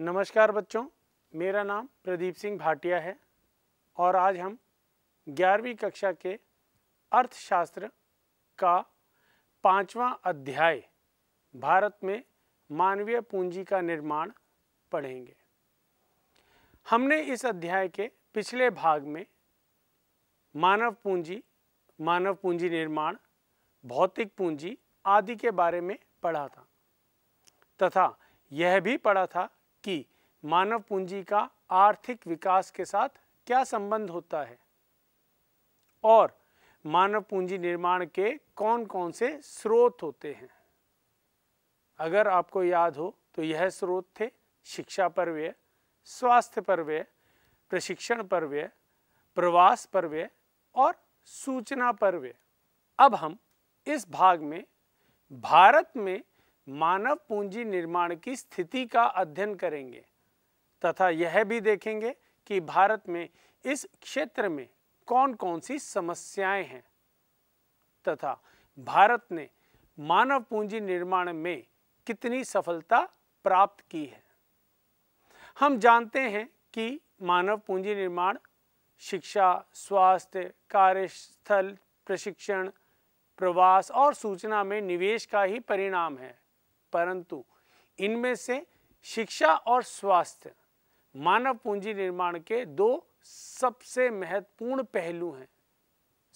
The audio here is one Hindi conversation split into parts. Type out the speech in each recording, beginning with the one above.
नमस्कार बच्चों मेरा नाम प्रदीप सिंह भाटिया है और आज हम ग्यारहवीं कक्षा के अर्थशास्त्र का पांचवा अध्याय भारत में मानवीय पूंजी का निर्माण पढ़ेंगे हमने इस अध्याय के पिछले भाग में मानव पूंजी मानव पूंजी निर्माण भौतिक पूंजी आदि के बारे में पढ़ा था तथा यह भी पढ़ा था कि मानव पूंजी का आर्थिक विकास के साथ क्या संबंध होता है और मानव पूंजी निर्माण के कौन कौन से स्रोत होते हैं अगर आपको याद हो तो यह स्रोत थे शिक्षा पर व्यय स्वास्थ्य पर व्यय प्रशिक्षण पर व्यय प्रवास पर व्यय और सूचना पर व्यय अब हम इस भाग में भारत में मानव पूंजी निर्माण की स्थिति का अध्ययन करेंगे तथा यह भी देखेंगे कि भारत में इस क्षेत्र में कौन कौन सी समस्याएं हैं तथा भारत ने मानव पूंजी निर्माण में कितनी सफलता प्राप्त की है हम जानते हैं कि मानव पूंजी निर्माण शिक्षा स्वास्थ्य कार्यस्थल प्रशिक्षण प्रवास और सूचना में निवेश का ही परिणाम है परंतु इनमें से शिक्षा और स्वास्थ्य मानव पूंजी निर्माण के दो सबसे महत्वपूर्ण पहलू हैं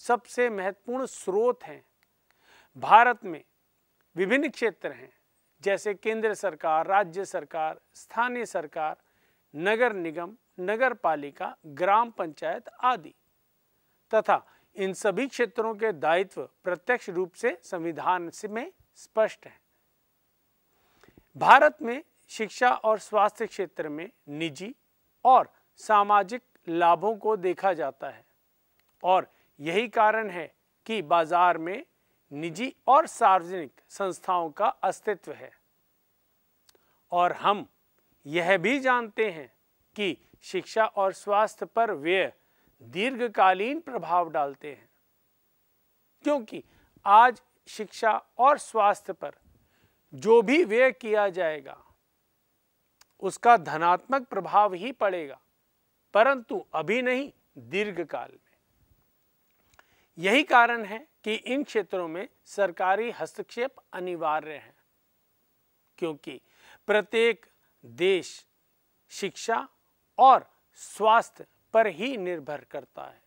सबसे महत्वपूर्ण स्रोत हैं भारत में विभिन्न क्षेत्र हैं जैसे केंद्र सरकार राज्य सरकार स्थानीय सरकार नगर निगम नगर पालिका ग्राम पंचायत आदि तथा इन सभी क्षेत्रों के दायित्व प्रत्यक्ष रूप से संविधान में स्पष्ट हैं भारत में शिक्षा और स्वास्थ्य क्षेत्र में निजी और सामाजिक लाभों को देखा जाता है और यही कारण है कि बाजार में निजी और सार्वजनिक संस्थाओं का अस्तित्व है और हम यह भी जानते हैं कि शिक्षा और स्वास्थ्य पर व्यय दीर्घकालीन प्रभाव डालते हैं क्योंकि आज शिक्षा और स्वास्थ्य पर जो भी व्यय किया जाएगा उसका धनात्मक प्रभाव ही पड़ेगा परंतु अभी नहीं दीर्घ काल में यही कारण है कि इन क्षेत्रों में सरकारी हस्तक्षेप अनिवार्य है क्योंकि प्रत्येक देश शिक्षा और स्वास्थ्य पर ही निर्भर करता है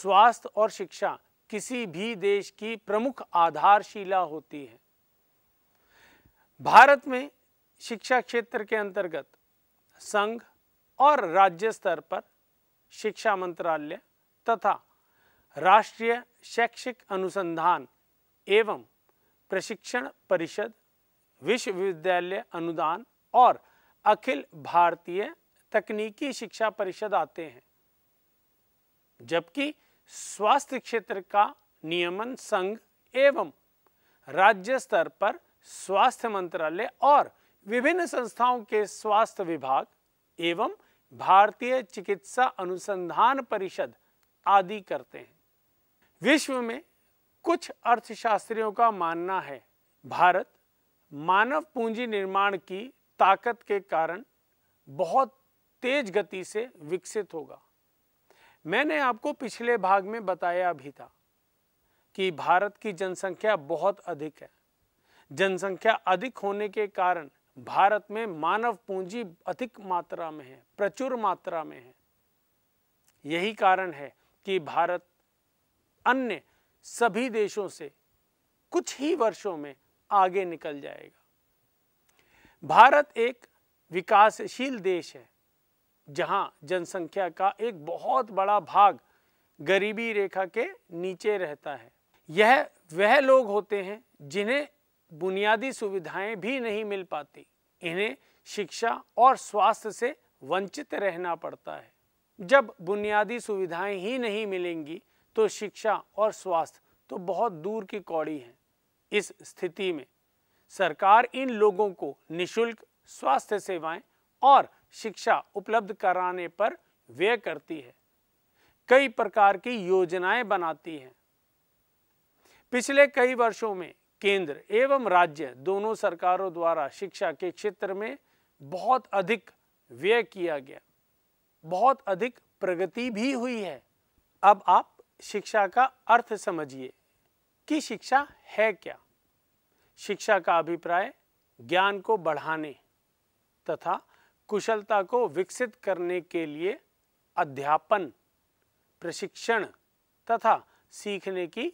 स्वास्थ्य और शिक्षा किसी भी देश की प्रमुख आधारशिला होती है भारत में शिक्षा क्षेत्र के अंतर्गत संघ और राज्य स्तर पर शिक्षा मंत्रालय तथा राष्ट्रीय शैक्षिक अनुसंधान एवं प्रशिक्षण परिषद विश्वविद्यालय अनुदान और अखिल भारतीय तकनीकी शिक्षा परिषद आते हैं जबकि स्वास्थ्य क्षेत्र का नियमन संघ एवं राज्य स्तर पर स्वास्थ्य मंत्रालय और विभिन्न संस्थाओं के स्वास्थ्य विभाग एवं भारतीय चिकित्सा अनुसंधान परिषद आदि करते हैं विश्व में कुछ अर्थशास्त्रियों का मानना है भारत मानव पूंजी निर्माण की ताकत के कारण बहुत तेज गति से विकसित होगा मैंने आपको पिछले भाग में बताया भी था कि भारत की जनसंख्या बहुत अधिक है जनसंख्या अधिक होने के कारण भारत में मानव पूंजी अधिक मात्रा में है प्रचुर मात्रा में है यही कारण है कि भारत अन्य सभी देशों से कुछ ही वर्षों में आगे निकल जाएगा भारत एक विकासशील देश है जहां जनसंख्या का एक बहुत बड़ा भाग गरीबी रेखा के नीचे रहता है यह वह लोग होते हैं जिन्हें बुनियादी सुविधाएं भी नहीं मिल पाती इन्हें शिक्षा और स्वास्थ्य से वंचित रहना पड़ता है जब बुनियादी सुविधाएं ही नहीं मिलेंगी तो शिक्षा और स्वास्थ्य तो बहुत दूर की कौड़ी है इस स्थिति में सरकार इन लोगों को निशुल्क स्वास्थ्य सेवाएं और शिक्षा उपलब्ध कराने पर व्यय करती है कई प्रकार की योजनाएं बनाती है पिछले कई वर्षों में केंद्र एवं राज्य दोनों सरकारों द्वारा शिक्षा के क्षेत्र में बहुत अधिक व्यय किया गया बहुत अधिक प्रगति भी हुई है अब आप शिक्षा का अर्थ समझिए कि शिक्षा है क्या शिक्षा का अभिप्राय ज्ञान को बढ़ाने तथा कुशलता को विकसित करने के लिए अध्यापन प्रशिक्षण तथा सीखने की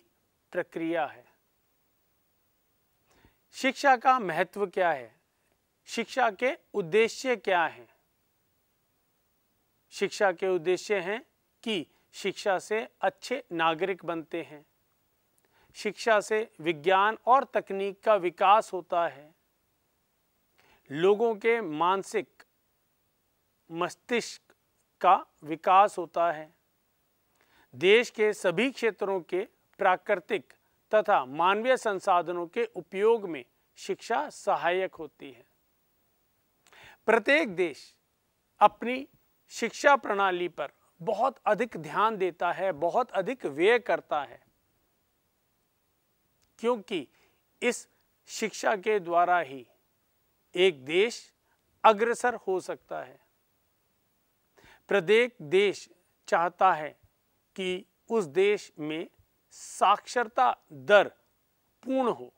प्रक्रिया है शिक्षा का महत्व क्या है शिक्षा के उद्देश्य क्या हैं शिक्षा के उद्देश्य हैं कि शिक्षा से अच्छे नागरिक बनते हैं शिक्षा से विज्ञान और तकनीक का विकास होता है लोगों के मानसिक मस्तिष्क का विकास होता है देश के सभी क्षेत्रों के प्राकृतिक तथा मानवीय संसाधनों के उपयोग में शिक्षा सहायक होती है प्रत्येक देश अपनी शिक्षा प्रणाली पर बहुत अधिक ध्यान देता है बहुत अधिक व्यय करता है क्योंकि इस शिक्षा के द्वारा ही एक देश अग्रसर हो सकता है प्रत्येक देश चाहता है कि उस देश में साक्षरता दर पूर्ण हो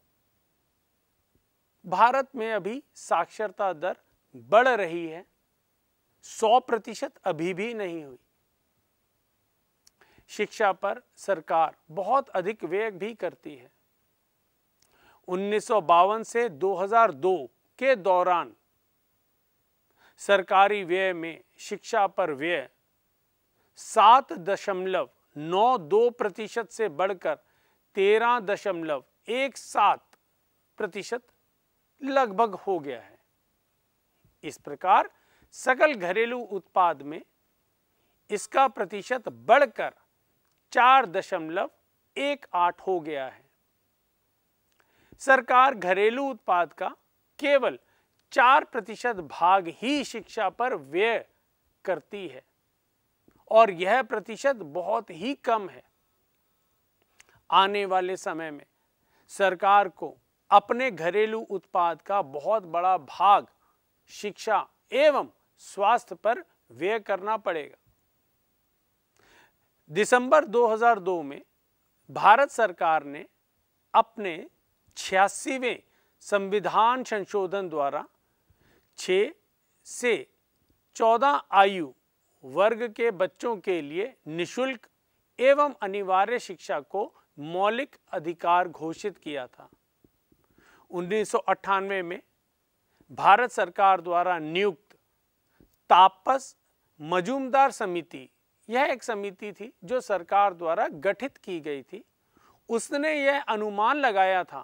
भारत में अभी साक्षरता दर बढ़ रही है 100 प्रतिशत अभी भी नहीं हुई शिक्षा पर सरकार बहुत अधिक व्यय भी करती है उन्नीस से 2002 के दौरान सरकारी व्यय में शिक्षा पर व्यय सात दशमलव नौ दो प्रतिशत से बढ़कर तेरह दशमलव एक सात प्रतिशत लगभग हो गया है इस प्रकार सकल घरेलू उत्पाद में इसका प्रतिशत बढ़कर चार दशमलव एक आठ हो गया है सरकार घरेलू उत्पाद का केवल चार प्रतिशत भाग ही शिक्षा पर व्यय करती है और यह प्रतिशत बहुत ही कम है आने वाले समय में सरकार को अपने घरेलू उत्पाद का बहुत बड़ा भाग शिक्षा एवं स्वास्थ्य पर व्यय करना पड़ेगा दिसंबर 2002 में भारत सरकार ने अपने छियासीवें संविधान संशोधन द्वारा 6 से 14 आयु वर्ग के बच्चों के लिए निशुल्क एवं अनिवार्य शिक्षा को मौलिक अधिकार घोषित किया था उन्नीस में भारत सरकार द्वारा नियुक्त तापस मजूमदार समिति यह एक समिति थी जो सरकार द्वारा गठित की गई थी उसने यह अनुमान लगाया था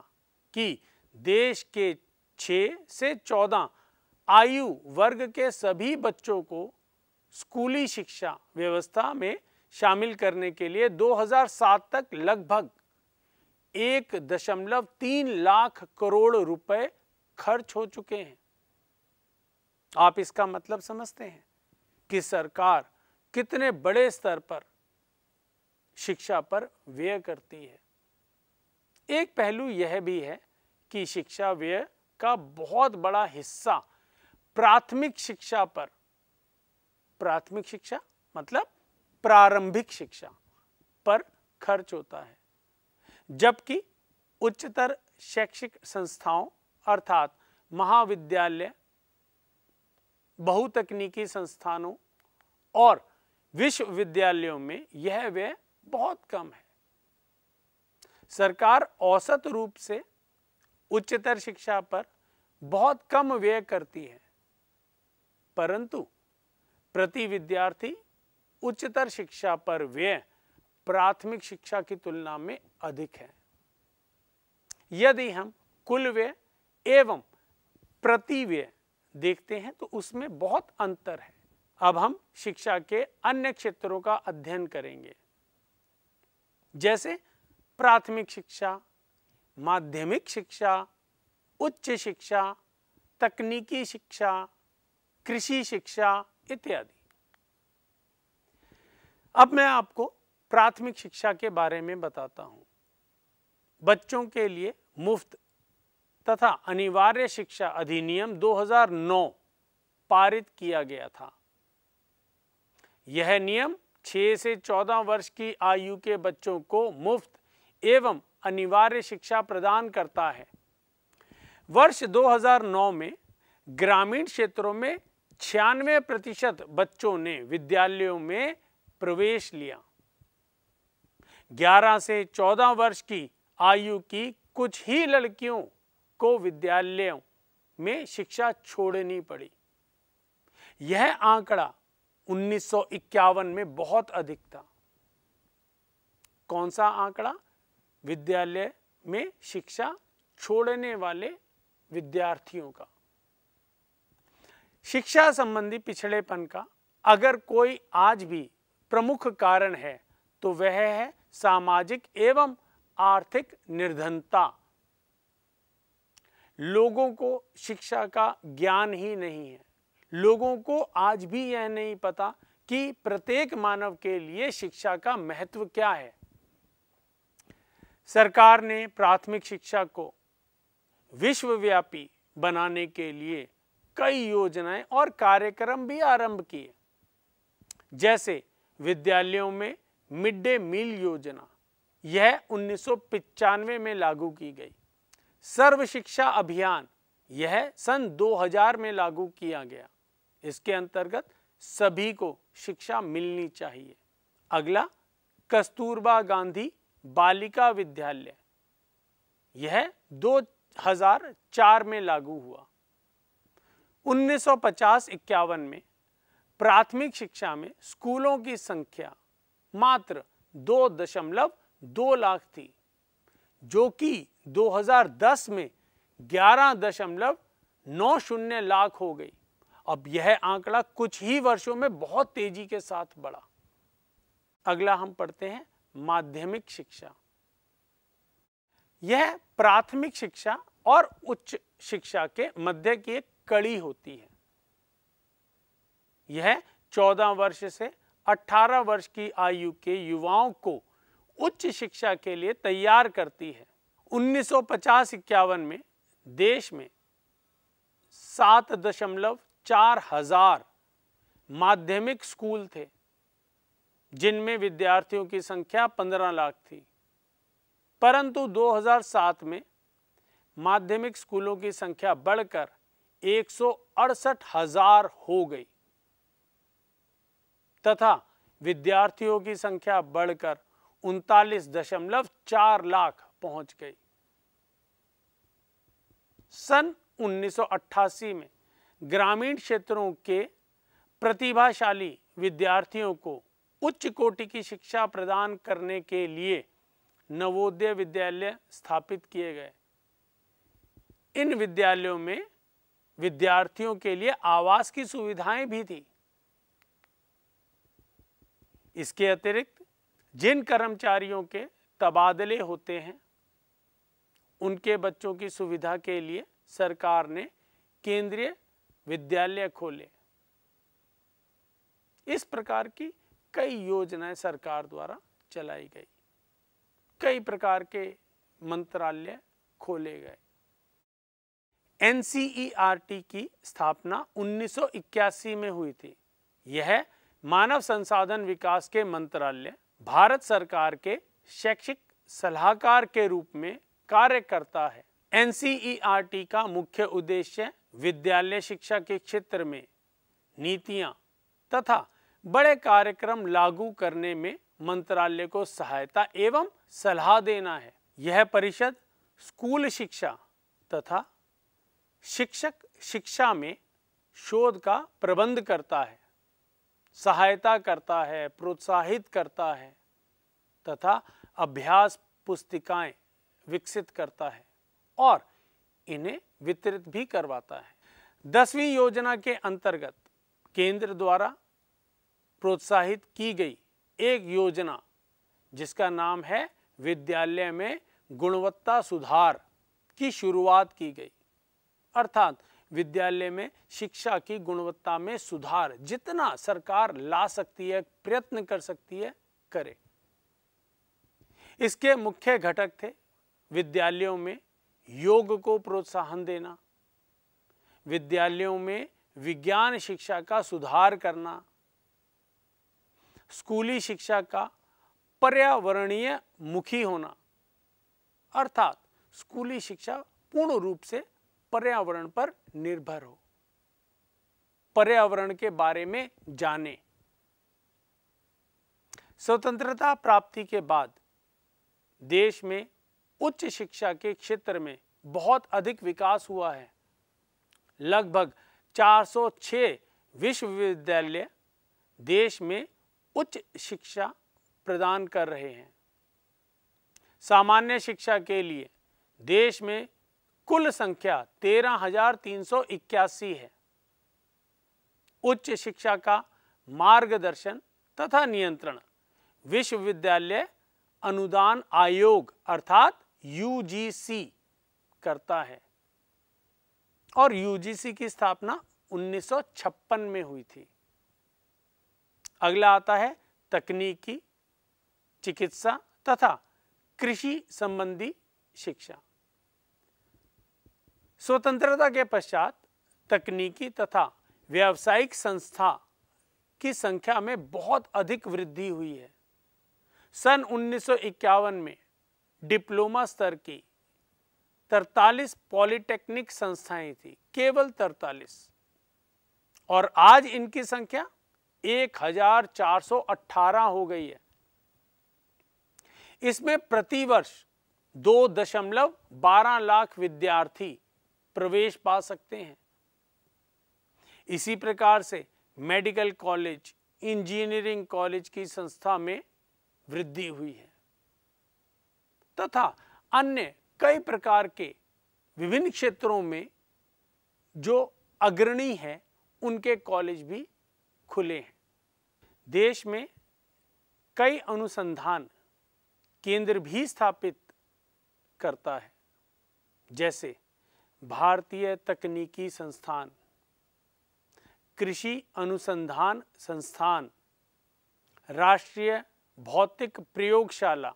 कि देश के 6 से 14 आयु वर्ग के सभी बच्चों को स्कूली शिक्षा व्यवस्था में शामिल करने के लिए 2007 तक लगभग एक दशमलव तीन लाख करोड़ रुपए खर्च हो चुके हैं आप इसका मतलब समझते हैं कि सरकार कितने बड़े स्तर पर शिक्षा पर व्यय करती है एक पहलू यह भी है कि शिक्षा व्यय का बहुत बड़ा हिस्सा प्राथमिक शिक्षा पर प्राथमिक शिक्षा मतलब प्रारंभिक शिक्षा पर खर्च होता है जबकि उच्चतर शैक्षिक संस्थाओं अर्थात महाविद्यालय बहुतकनीकी संस्थानों और विश्वविद्यालयों में यह व्यय बहुत कम है सरकार औसत रूप से उच्चतर शिक्षा पर बहुत कम व्यय करती है परंतु प्रति विद्यार्थी उच्चतर शिक्षा पर व्यय प्राथमिक शिक्षा की तुलना में अधिक है यदि हम कुल व्यय एवं प्रति व्यय देखते हैं तो उसमें बहुत अंतर है अब हम शिक्षा के अन्य क्षेत्रों का अध्ययन करेंगे जैसे प्राथमिक शिक्षा माध्यमिक शिक्षा उच्च शिक्षा तकनीकी शिक्षा कृषि शिक्षा इत्यादि अब मैं आपको प्राथमिक शिक्षा के बारे में बताता हूं बच्चों के लिए मुफ्त तथा अनिवार्य शिक्षा अधिनियम 2009 पारित किया गया था यह नियम 6 से 14 वर्ष की आयु के बच्चों को मुफ्त एवं अनिवार्य शिक्षा प्रदान करता है वर्ष 2009 में ग्रामीण क्षेत्रों में छियानवे प्रतिशत बच्चों ने विद्यालयों में प्रवेश लिया 11 से 14 वर्ष की आयु की कुछ ही लड़कियों को विद्यालयों में शिक्षा छोड़नी पड़ी यह आंकड़ा 1951 में बहुत अधिक था कौन सा आंकड़ा विद्यालय में शिक्षा छोड़ने वाले विद्यार्थियों का शिक्षा संबंधी पिछड़ेपन का अगर कोई आज भी प्रमुख कारण है तो वह है सामाजिक एवं आर्थिक निर्धनता लोगों को शिक्षा का ज्ञान ही नहीं है लोगों को आज भी यह नहीं पता कि प्रत्येक मानव के लिए शिक्षा का महत्व क्या है सरकार ने प्राथमिक शिक्षा को विश्वव्यापी बनाने के लिए कई योजनाएं और कार्यक्रम भी आरंभ किए जैसे विद्यालयों में मिड डे मील योजना यह उन्नीस में लागू की गई सर्व शिक्षा अभियान यह सन 2000 में लागू किया गया इसके अंतर्गत सभी को शिक्षा मिलनी चाहिए अगला कस्तूरबा गांधी बालिका विद्यालय यह 2004 में लागू हुआ उन्नीस सौ में प्राथमिक शिक्षा में स्कूलों की संख्या मात्र दो दशमलव दो लाख थी जो कि 2010 में ग्यारह दशमलव नौ शून्य लाख हो गई अब यह आंकड़ा कुछ ही वर्षों में बहुत तेजी के साथ बढ़ा अगला हम पढ़ते हैं माध्यमिक शिक्षा यह प्राथमिक शिक्षा और उच्च शिक्षा के मध्य की एक कड़ी होती है यह 14 वर्ष से 18 वर्ष की आयु के युवाओं को उच्च शिक्षा के लिए तैयार करती है 1950 इक्यावन में देश में सात दशमलव चार हजार माध्यमिक स्कूल थे जिनमें विद्यार्थियों की संख्या 15 लाख थी परंतु 2007 में माध्यमिक स्कूलों की संख्या बढ़कर एक हजार हो गई तथा विद्यार्थियों की संख्या बढ़कर उनतालीस दशमलव चार लाख पहुंच गई सन 1988 में ग्रामीण क्षेत्रों के प्रतिभाशाली विद्यार्थियों को उच्च कोटि की शिक्षा प्रदान करने के लिए नवोदय विद्यालय स्थापित किए गए इन विद्यालयों में विद्यार्थियों के लिए आवास की सुविधाएं भी थी इसके अतिरिक्त जिन कर्मचारियों के तबादले होते हैं उनके बच्चों की सुविधा के लिए सरकार ने केंद्रीय विद्यालय खोले इस प्रकार की कई योजनाएं सरकार द्वारा चलाई गई कई प्रकार के मंत्रालय खोले गए एन की स्थापना 1981 में हुई थी यह मानव संसाधन विकास के मंत्रालय भारत सरकार के शैक्षिक सलाहकार के रूप में कार्य करता है एन का मुख्य उद्देश्य विद्यालय शिक्षा के क्षेत्र में नीतियां तथा बड़े कार्यक्रम लागू करने में मंत्रालय को सहायता एवं सलाह देना है यह परिषद स्कूल शिक्षा तथा शिक्षक शिक्षा में शोध का प्रबंध करता है सहायता करता है प्रोत्साहित करता है तथा अभ्यास पुस्तिकाएं विकसित करता है और इन्हें वितरित भी करवाता है दसवीं योजना के अंतर्गत केंद्र द्वारा प्रोत्साहित की गई एक योजना जिसका नाम है विद्यालय में गुणवत्ता सुधार की शुरुआत की गई अर्थात विद्यालय में शिक्षा की गुणवत्ता में सुधार जितना सरकार ला सकती है प्रयत्न कर सकती है करे इसके मुख्य घटक थे विद्यालयों में योग को प्रोत्साहन देना विद्यालयों में विज्ञान शिक्षा का सुधार करना स्कूली शिक्षा का पर्यावरणीय मुखी होना अर्थात स्कूली शिक्षा पूर्ण रूप से पर्यावरण पर निर्भर हो पर्यावरण के बारे में जाने स्वतंत्रता प्राप्ति के बाद देश में उच्च शिक्षा के क्षेत्र में बहुत अधिक विकास हुआ है लगभग 406 विश्वविद्यालय देश में उच्च शिक्षा प्रदान कर रहे हैं सामान्य शिक्षा के लिए देश में कुल संख्या तेरह हजार तीन सौ इक्यासी है उच्च शिक्षा का मार्गदर्शन तथा नियंत्रण विश्वविद्यालय अनुदान आयोग अर्थात यूजीसी करता है और यूजीसी की स्थापना 1956 में हुई थी अगला आता है तकनीकी चिकित्सा तथा कृषि संबंधी शिक्षा स्वतंत्रता के पश्चात तकनीकी तथा व्यावसायिक संस्था की संख्या में बहुत अधिक वृद्धि हुई है सन 1951 में डिप्लोमा स्तर की 43 पॉलिटेक्निक संस्थाएं थी केवल 43 और आज इनकी संख्या 1418 हो गई है इसमें प्रतिवर्ष दो दशमलव बारह लाख विद्यार्थी प्रवेश पा सकते हैं इसी प्रकार से मेडिकल कॉलेज इंजीनियरिंग कॉलेज की संस्था में वृद्धि हुई है तथा अन्य कई प्रकार के विभिन्न क्षेत्रों में जो अग्रणी हैं उनके कॉलेज भी खुले हैं देश में कई अनुसंधान केंद्र भी स्थापित करता है जैसे भारतीय तकनीकी संस्थान कृषि अनुसंधान संस्थान राष्ट्रीय भौतिक प्रयोगशाला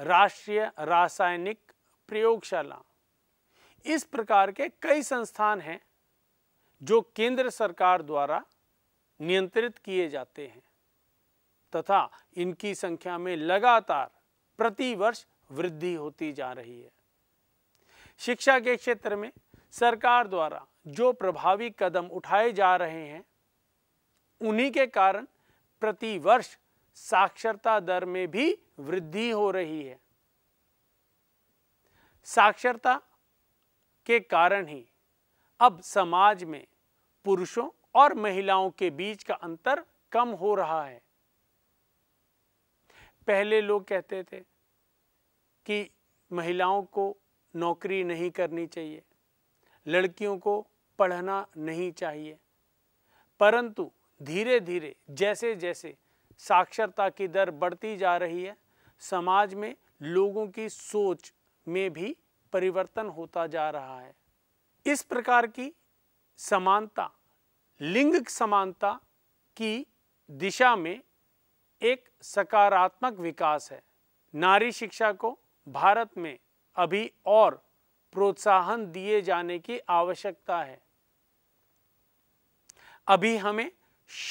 राष्ट्रीय रासायनिक प्रयोगशाला इस प्रकार के कई संस्थान हैं जो केंद्र सरकार द्वारा नियंत्रित किए जाते हैं तथा इनकी संख्या में लगातार प्रतिवर्ष वृद्धि होती जा रही है शिक्षा के क्षेत्र में सरकार द्वारा जो प्रभावी कदम उठाए जा रहे हैं उन्हीं के कारण प्रतिवर्ष साक्षरता दर में भी वृद्धि हो रही है साक्षरता के कारण ही अब समाज में पुरुषों और महिलाओं के बीच का अंतर कम हो रहा है पहले लोग कहते थे कि महिलाओं को नौकरी नहीं करनी चाहिए लड़कियों को पढ़ना नहीं चाहिए परंतु धीरे धीरे जैसे जैसे साक्षरता की दर बढ़ती जा रही है समाज में लोगों की सोच में भी परिवर्तन होता जा रहा है इस प्रकार की समानता लिंग समानता की दिशा में एक सकारात्मक विकास है नारी शिक्षा को भारत में अभी और प्रोत्साहन दिए जाने की आवश्यकता है अभी हमें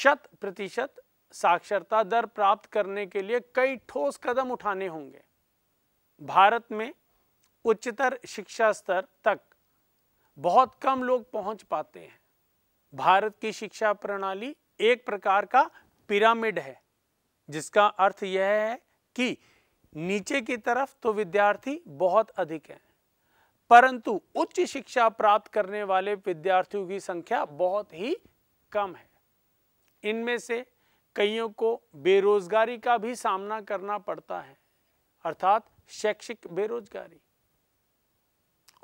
शत प्रतिशत साक्षरता दर प्राप्त करने के लिए कई ठोस कदम उठाने होंगे भारत में उच्चतर शिक्षा स्तर तक बहुत कम लोग पहुंच पाते हैं भारत की शिक्षा प्रणाली एक प्रकार का पिरामिड है जिसका अर्थ यह है कि नीचे की तरफ तो विद्यार्थी बहुत अधिक हैं परंतु उच्च शिक्षा प्राप्त करने वाले विद्यार्थियों की संख्या बहुत ही कम है इनमें से कईयों को बेरोजगारी का भी सामना करना पड़ता है अर्थात शैक्षिक बेरोजगारी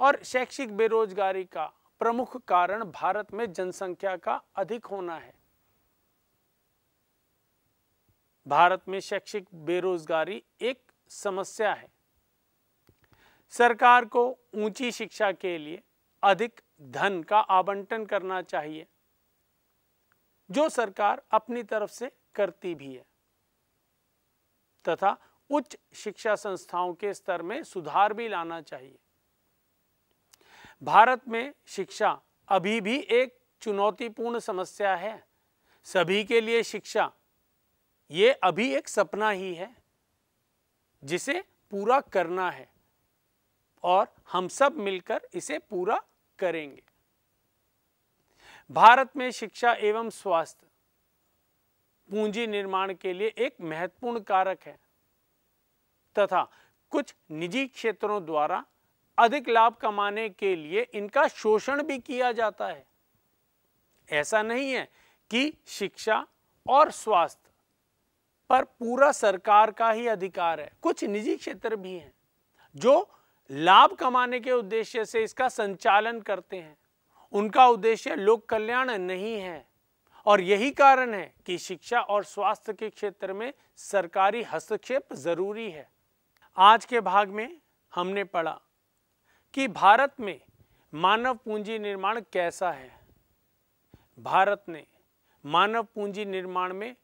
और शैक्षिक बेरोजगारी का प्रमुख कारण भारत में जनसंख्या का अधिक होना है भारत में शैक्षिक बेरोजगारी एक समस्या है सरकार को ऊंची शिक्षा के लिए अधिक धन का आवंटन करना चाहिए जो सरकार अपनी तरफ से करती भी है तथा उच्च शिक्षा संस्थाओं के स्तर में सुधार भी लाना चाहिए भारत में शिक्षा अभी भी एक चुनौतीपूर्ण समस्या है सभी के लिए शिक्षा ये अभी एक सपना ही है जिसे पूरा करना है और हम सब मिलकर इसे पूरा करेंगे भारत में शिक्षा एवं स्वास्थ्य पूंजी निर्माण के लिए एक महत्वपूर्ण कारक है तथा कुछ निजी क्षेत्रों द्वारा अधिक लाभ कमाने के लिए इनका शोषण भी किया जाता है ऐसा नहीं है कि शिक्षा और स्वास्थ्य पर पूरा सरकार का ही अधिकार है कुछ निजी क्षेत्र भी हैं जो लाभ कमाने के उद्देश्य से इसका संचालन करते हैं उनका उद्देश्य लोक कल्याण नहीं है और यही कारण है कि शिक्षा और स्वास्थ्य के क्षेत्र में सरकारी हस्तक्षेप जरूरी है आज के भाग में हमने पढ़ा कि भारत में मानव पूंजी निर्माण कैसा है भारत ने मानव पूंजी निर्माण में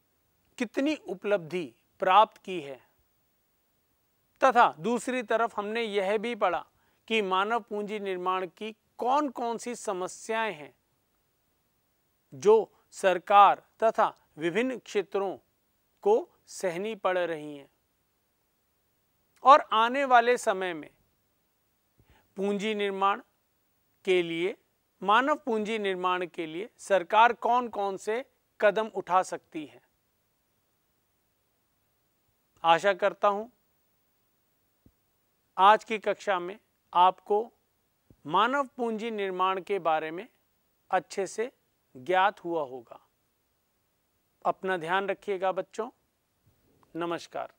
कितनी उपलब्धि प्राप्त की है तथा दूसरी तरफ हमने यह भी पढ़ा कि मानव पूंजी निर्माण की कौन कौन सी समस्याएं हैं जो सरकार तथा विभिन्न क्षेत्रों को सहनी पड़ रही हैं और आने वाले समय में पूंजी निर्माण के लिए मानव पूंजी निर्माण के लिए सरकार कौन कौन से कदम उठा सकती है आशा करता हूँ आज की कक्षा में आपको मानव पूंजी निर्माण के बारे में अच्छे से ज्ञात हुआ होगा अपना ध्यान रखिएगा बच्चों नमस्कार